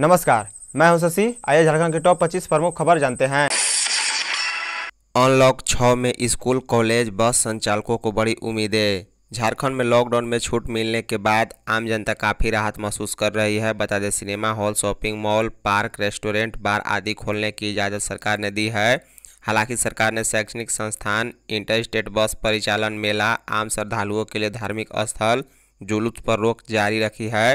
नमस्कार मैं हूं शशि आइए झारखंड के टॉप 25 प्रमुख खबर जानते हैं अनलॉक छः में स्कूल कॉलेज बस संचालकों को बड़ी उम्मीदें झारखंड में लॉकडाउन में छूट मिलने के बाद आम जनता काफ़ी राहत महसूस कर रही है बता दें cinema hall shopping mall park restaurant bar आदि खोलने की इजाज़त सरकार ने दी है हालांकि सरकार ने शैक्षणिक संस्थान इंटर स्टेट बस परिचालन मेला आम श्रद्धालुओं के लिए धार्मिक स्थल जुलूस पर रोक जारी रखी है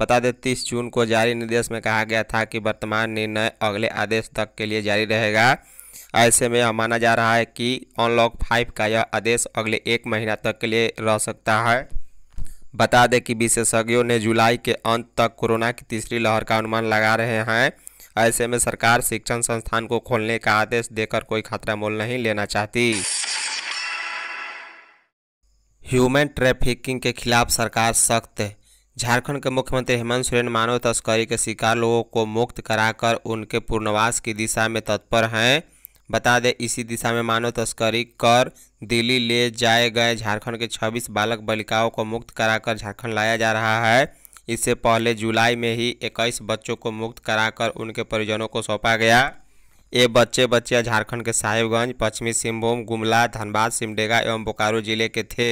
बता दें तीस जून को जारी निर्देश में कहा गया था कि वर्तमान निर्णय अगले आदेश तक के लिए जारी रहेगा ऐसे में यह माना जा रहा है कि अनलॉक फाइव का यह आदेश अगले एक महीना तक के लिए रह सकता है बता दें कि विशेषज्ञों ने जुलाई के अंत तक कोरोना की तीसरी लहर का अनुमान लगा रहे हैं ऐसे में सरकार शिक्षण संस्थान को खोलने का आदेश देकर कोई खतरा मोल नहीं लेना चाहती ह्यूमन ट्रैफिकिंग के खिलाफ सरकार सख्त झारखंड के मुख्यमंत्री हेमंत सोरेन मानव तस्करी के शिकार लोगों को मुक्त कराकर उनके पुनर्वास की दिशा में तत्पर हैं बता दें इसी दिशा में मानव तस्करी कर दिल्ली ले जाए गए झारखंड के 26 बालक बालिकाओं को मुक्त कराकर झारखंड लाया जा रहा है इससे पहले जुलाई में ही 21 बच्चों को मुक्त कराकर उनके परिजनों को सौंपा गया ये बच्चे बच्चे झारखंड के साहिबगंज पश्चिमी सिंहभूम गुमला धनबाद सिमडेगा एवं बोकारो जिले के थे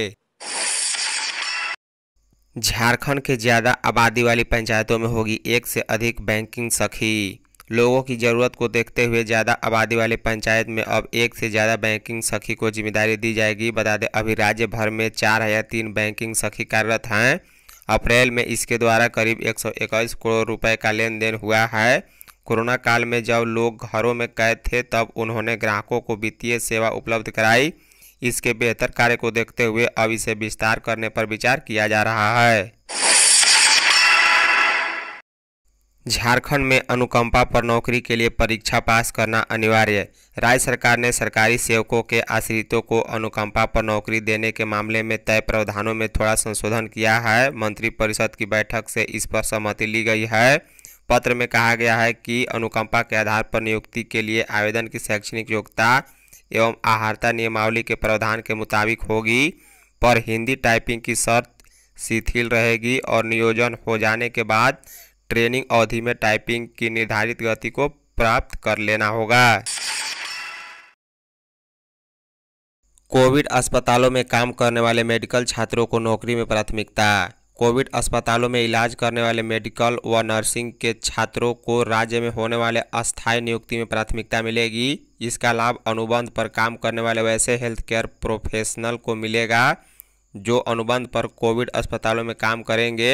झारखंड के ज़्यादा आबादी वाली पंचायतों में होगी एक से अधिक बैंकिंग सखी लोगों की ज़रूरत को देखते हुए ज़्यादा आबादी वाली पंचायत में अब एक से ज़्यादा बैंकिंग सखी को जिम्मेदारी दी जाएगी बता दें अभी राज्य भर में चार या तीन बैंकिंग सखी कार्यरत हैं अप्रैल में इसके द्वारा करीब एक सौ इक्कीस करोड़ रुपए का लेन देन हुआ है कोरोना काल में जब लोग घरों में कैद थे तब उन्होंने ग्राहकों को वित्तीय सेवा उपलब्ध कराई इसके बेहतर कार्य को देखते हुए अब इसे विस्तार करने पर विचार किया जा रहा है झारखंड में अनुकंपा पर नौकरी के लिए परीक्षा पास करना अनिवार्य राज्य सरकार ने सरकारी सेवकों के आश्रितों को अनुकंपा पर नौकरी देने के मामले में तय प्रावधानों में थोड़ा संशोधन किया है मंत्रिपरिषद की बैठक से इस पर सहमति ली गई है पत्र में कहा गया है कि अनुकंपा के आधार पर नियुक्ति के लिए आवेदन की शैक्षणिक योग्यता एवं आहारता नियमावली के प्रावधान के मुताबिक होगी पर हिंदी टाइपिंग की शर्त शिथिल रहेगी और नियोजन हो जाने के बाद ट्रेनिंग अवधि में टाइपिंग की निर्धारित गति को प्राप्त कर लेना होगा कोविड अस्पतालों में काम करने वाले मेडिकल छात्रों को नौकरी में प्राथमिकता कोविड अस्पतालों में इलाज करने वाले मेडिकल व नर्सिंग के छात्रों को राज्य में होने वाले अस्थायी नियुक्ति में प्राथमिकता मिलेगी इसका लाभ अनुबंध पर काम करने वाले वैसे हेल्थ केयर प्रोफेशनल को मिलेगा जो अनुबंध पर कोविड अस्पतालों में काम करेंगे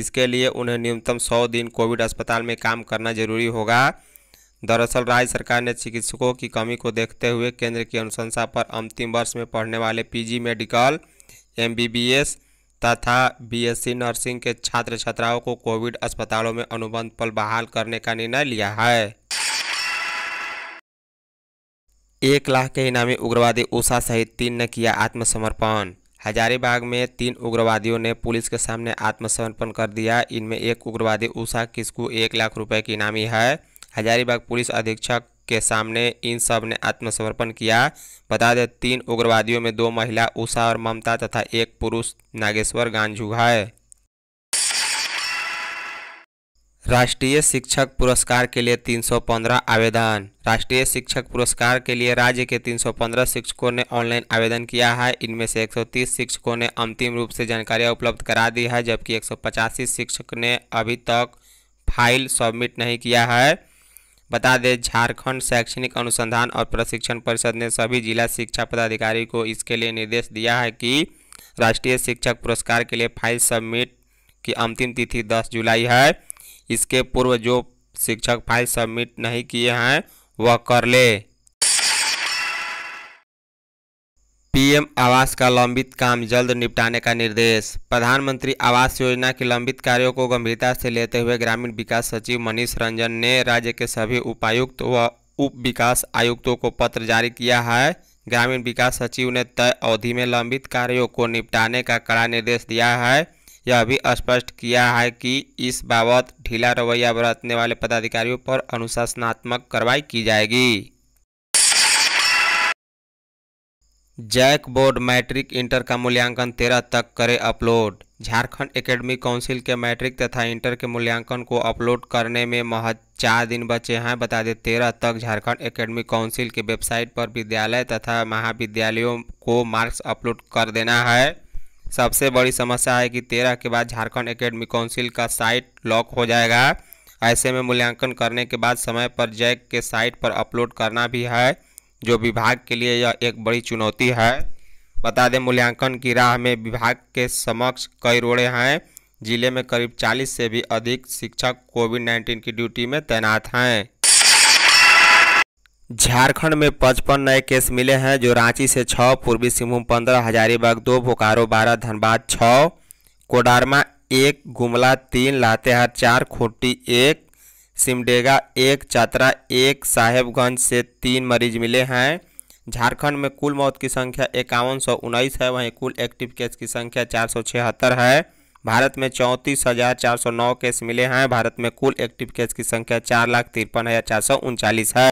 इसके लिए उन्हें न्यूनतम सौ दिन कोविड अस्पताल में काम करना जरूरी होगा दरअसल राज्य सरकार ने चिकित्सकों की कमी को देखते हुए केंद्र की अनुशंसा पर अंतिम वर्ष में पढ़ने वाले पीजी मेडिकल एमबीबीएस तथा बीएससी नर्सिंग के छात्र छात्राओं को कोविड अस्पतालों में अनुबंध पर बहाल करने का निर्णय लिया है एक लाख के इनामी उग्रवादी उषा सहित तीन ने किया आत्मसमर्पण हजारीबाग में तीन उग्रवादियों ने पुलिस के सामने आत्मसमर्पण कर दिया इनमें एक उग्रवादी उषा किसको एक लाख रुपए की इनामी है हजारीबाग पुलिस अधीक्षक के सामने इन सब ने आत्मसमर्पण किया बता दें तीन उग्रवादियों में दो महिला उषा और ममता तथा एक पुरुष नागेश्वर गांझू है राष्ट्रीय शिक्षक पुरस्कार के लिए 315 आवेदन राष्ट्रीय शिक्षक पुरस्कार के लिए राज्य के 315 शिक्षकों ने ऑनलाइन आवेदन किया है इनमें से 130 शिक्षकों ने अंतिम रूप से जानकारियां उपलब्ध करा दी है जबकि एक शिक्षक ने अभी तक फाइल सबमिट नहीं किया है बता दें झारखंड शैक्षणिक अनुसंधान और प्रशिक्षण परिषद ने सभी जिला शिक्षा पदाधिकारी को इसके लिए निर्देश दिया है कि राष्ट्रीय शिक्षक पुरस्कार के लिए फाइल सबमिट की अंतिम तिथि 10 जुलाई है इसके पूर्व जो शिक्षक फाइल सबमिट नहीं किए हैं वह कर ले पीएम आवास का लंबित काम जल्द निपटाने का निर्देश प्रधानमंत्री आवास योजना के लंबित कार्यों को गंभीरता से लेते हुए ग्रामीण विकास सचिव मनीष रंजन ने राज्य के सभी उपायुक्त व उप विकास आयुक्तों को पत्र जारी किया है ग्रामीण विकास सचिव ने तय अवधि में लंबित कार्यों को निपटाने का कड़ा निर्देश दिया है यह भी स्पष्ट किया है कि इस बाबत ढीला रवैया बरतने वाले पदाधिकारियों पर अनुशासनात्मक कार्रवाई की जाएगी जैक बोर्ड मैट्रिक इंटर का मूल्यांकन तेरह तक करे अपलोड झारखंड एकेडमी काउंसिल के मैट्रिक तथा इंटर के मूल्यांकन को अपलोड करने में महज चार दिन बचे हैं बता दें तेरह तक झारखंड एकेडमी काउंसिल के वेबसाइट पर विद्यालय तथा महाविद्यालयों को मार्क्स अपलोड कर देना है सबसे बड़ी समस्या है कि तेरह के बाद झारखंड एकेडमी काउंसिल का साइट लॉक हो जाएगा ऐसे में मूल्यांकन करने के बाद समय पर जैक के साइट पर अपलोड करना भी है जो विभाग के लिए यह एक बड़ी चुनौती है बता दें मूल्यांकन की राह में विभाग के समक्ष कई रोड़े हैं जिले में करीब 40 से भी अधिक शिक्षक कोविड 19 की ड्यूटी में तैनात हैं झारखंड में पचपन नए केस मिले हैं जो रांची से छः पूर्वी सिंहभूम पंद्रह हजारीबाग दो बोकारो बारह धनबाद छः कोडारमा एक गुमला तीन लातेहार चार खोटी एक सिमडेगा एक चतरा एक साहेबगंज से तीन मरीज मिले हैं झारखंड में कुल मौत की संख्या इक्यावन सौ उन्नीस है वहीं कुल एक्टिव केस की संख्या चार सौ छिहत्तर है भारत में चौंतीस हज़ार चार सौ नौ केस मिले हैं भारत में कुल एक्टिव केस की संख्या चार लाख तिरपन हज़ार चार सौ उनचालीस है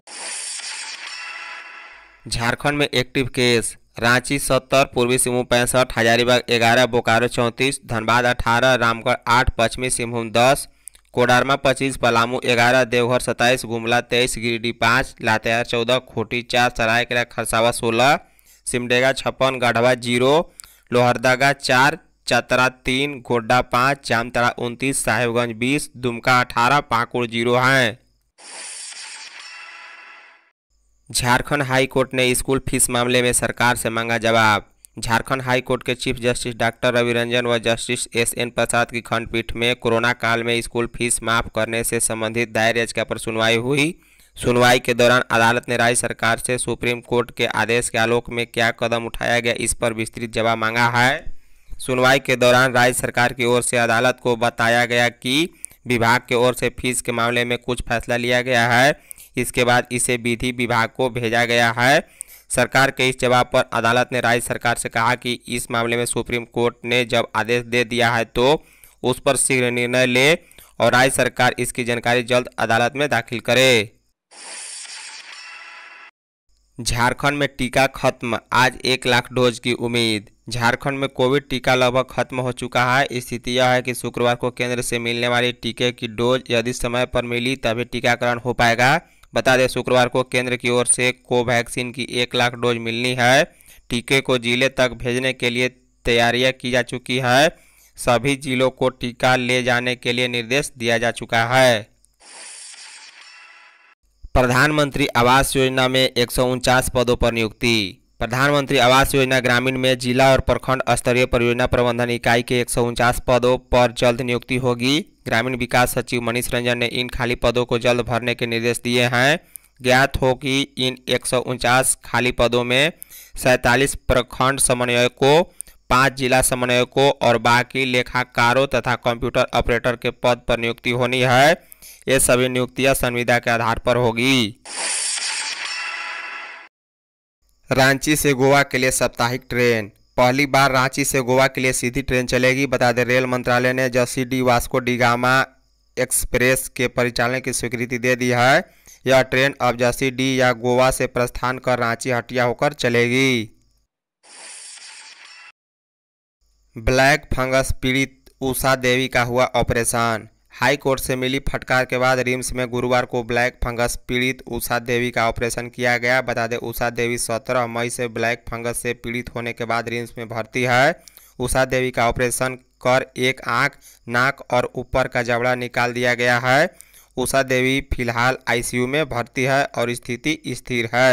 झारखंड में एक्टिव केस रांची सत्तर पूर्वी सिंहभूम पैंसठ हजारीबाग ग्यारह बोकारो चौंतीस धनबाद अठारह रामगढ़ आठ पश्चिमी सिंहभूम दस कोडरमा पच्चीस पलामू ग्यारह देवघर सत्ताईस गुमला तेईस गिरिडीह पाँच लातेहार चौदह खोटी चार सरायकला खरसावा सोलह सिमडेगा छप्पन गढ़वा जीरो लोहरदगा चार चतरा तीन गोड्डा पाँच जामतरा उनतीस साहेबगंज बीस दुमका अठारह पाकुड़ जीरो हैं झारखंड हाई कोर्ट ने स्कूल फीस मामले में सरकार से मांगा जवाब झारखंड हाई कोर्ट के chief justice doctor Ravi Ranjan व जस्टिस एस एन प्रसाद की खंडपीठ में कोरोना काल में स्कूल फीस माफ करने से संबंधित दायर याचिका पर सुनवाई हुई सुनवाई के दौरान अदालत ने राज्य सरकार से सुप्रीम कोर्ट के आदेश के आलोक में क्या कदम उठाया गया इस पर विस्तृत जवाब मांगा है सुनवाई के दौरान राज्य सरकार की ओर से अदालत को बताया गया कि विभाग की ओर से फीस के मामले में कुछ फैसला लिया गया है इसके बाद इसे विधि विभाग को भेजा गया है सरकार के इस जवाब पर अदालत ने राज्य सरकार से कहा कि इस मामले में सुप्रीम कोर्ट ने जब आदेश दे दिया है तो उस पर शीघ्र निर्णय ले और राज्य सरकार इसकी जानकारी जल्द अदालत में दाखिल करे झारखंड में टीका खत्म आज एक लाख डोज की उम्मीद झारखंड में कोविड टीका लगभग खत्म हो चुका है स्थिति यह है कि शुक्रवार को केंद्र से मिलने वाली टीके की डोज यदि समय पर मिली तभी टीकाकरण हो पाएगा बता दें शुक्रवार को केंद्र की ओर से कोवैक्सीन की एक लाख डोज मिलनी है टीके को जिले तक भेजने के लिए तैयारियां की जा चुकी है सभी जिलों को टीका ले जाने के लिए निर्देश दिया जा चुका है प्रधानमंत्री आवास योजना में एक पदों पर नियुक्ति प्रधानमंत्री आवास योजना ग्रामीण में जिला और प्रखंड स्तरीय परियोजना प्रबंधन इकाई के एक पदों पर जल्द नियुक्ति होगी ग्रामीण विकास सचिव मनीष रंजन ने इन खाली पदों को जल्द भरने के निर्देश दिए हैं ज्ञात हो कि इन एक खाली पदों में सैंतालीस प्रखंड समन्वयकों पाँच जिला समन्वयकों और बाकी लेखाकारों तथा कंप्यूटर ऑपरेटर के पद पर नियुक्ति होनी है ये सभी नियुक्तियां संविदा के आधार पर होगी रांची से गोवा के लिए साप्ताहिक ट्रेन पहली बार रांची से गोवा के लिए सीधी ट्रेन चलेगी बता दें रेल मंत्रालय ने जसी डी वास्को डिगामा एक्सप्रेस के परिचालन की स्वीकृति दे दी है यह ट्रेन अब जसी डी या गोवा से प्रस्थान कर रांची हटिया होकर चलेगी ब्लैक फंगस पीड़ित उषा देवी का हुआ ऑपरेशन हाई कोर्ट से मिली फटकार के बाद रिम्स में गुरुवार को ब्लैक फंगस पीड़ित उषा देवी का ऑपरेशन किया गया बता दें उषा देवी 17 मई से ब्लैक फंगस से पीड़ित होने के बाद रिम्स में भर्ती है उषा देवी का ऑपरेशन कर एक आंख, नाक और ऊपर का जबड़ा निकाल दिया गया है उषा देवी फिलहाल आईसीयू में भर्ती है और स्थिति स्थिर है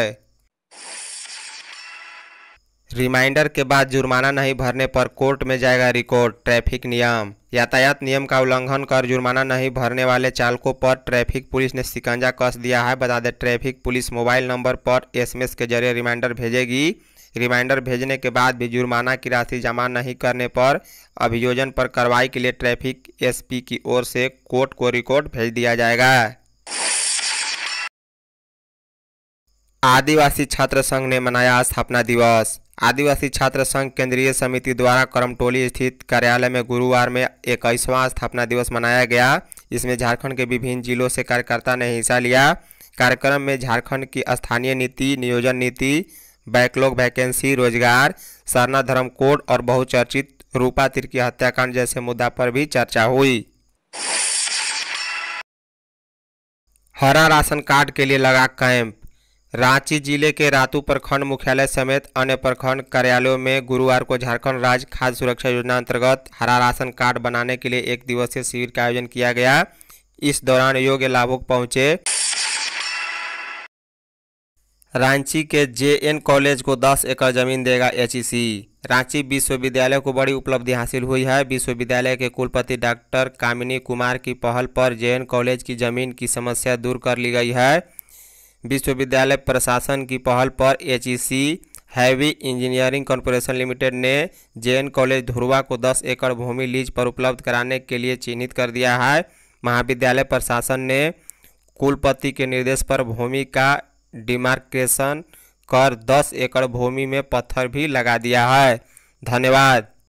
रिमाइंडर के बाद जुर्माना नहीं भरने पर कोर्ट में जाएगा रिकॉर्ड ट्रैफिक नियम यातायात नियम का उल्लंघन कर जुर्माना नहीं भरने वाले चालकों पर ट्रैफिक पुलिस ने शिकंजा कस दिया है बता दें ट्रैफिक पुलिस मोबाइल नंबर पर एसएमएस के जरिए रिमाइंडर भेजेगी रिमाइंडर भेजने के बाद भी जुर्माना की राशि जमा नहीं करने पर अभियोजन पर कार्रवाई के लिए ट्रैफिक एस की ओर से कोर्ट को रिकॉर्ड भेज दिया जाएगा आदिवासी छात्र संघ ने मनाया स्थापना दिवस आदिवासी छात्र संघ केंद्रीय समिति द्वारा करमटोली स्थित कार्यालय में गुरुवार में इक्कीसवां स्थापना दिवस मनाया गया इसमें झारखंड के विभिन्न जिलों से कार्यकर्ता ने हिस्सा लिया कार्यक्रम में झारखंड की स्थानीय नीति नियोजन नीति बैकलॉग वैकेंसी रोजगार सरना धर्म कोड और बहुचर्चित रूपा तिरकी हत्याकांड जैसे मुद्दा पर भी चर्चा हुई हरा राशन कार्ड के लिए लगा कैंप रांची जिले के रातू प्रखंड मुख्यालय समेत अन्य प्रखंड कार्यालयों में गुरुवार को झारखंड राज्य खाद्य सुरक्षा योजना अंतर्गत हरा राशन कार्ड बनाने के लिए एक दिवसीय शिविर का आयोजन किया गया इस दौरान योग्य लाभुक पहुंचे रांची के जेएन कॉलेज को 10 एकड़ जमीन देगा एचईसी रांची विश्वविद्यालय को बड़ी उपलब्धि हासिल हुई है विश्वविद्यालय के कुलपति डॉक्टर कामिनी कुमार की पहल पर जेएन कॉलेज की जमीन की समस्या दूर कर ली गई है विश्वविद्यालय प्रशासन की पहल पर H heavy engineering corporation limited ने जे कॉलेज धुरवा को 10 एकड़ भूमि लीज पर उपलब्ध कराने के लिए चिन्हित कर दिया है महाविद्यालय प्रशासन ने कुलपति के निर्देश पर भूमि का डिमार्केशन कर 10 एकड़ भूमि में पत्थर भी लगा दिया है धन्यवाद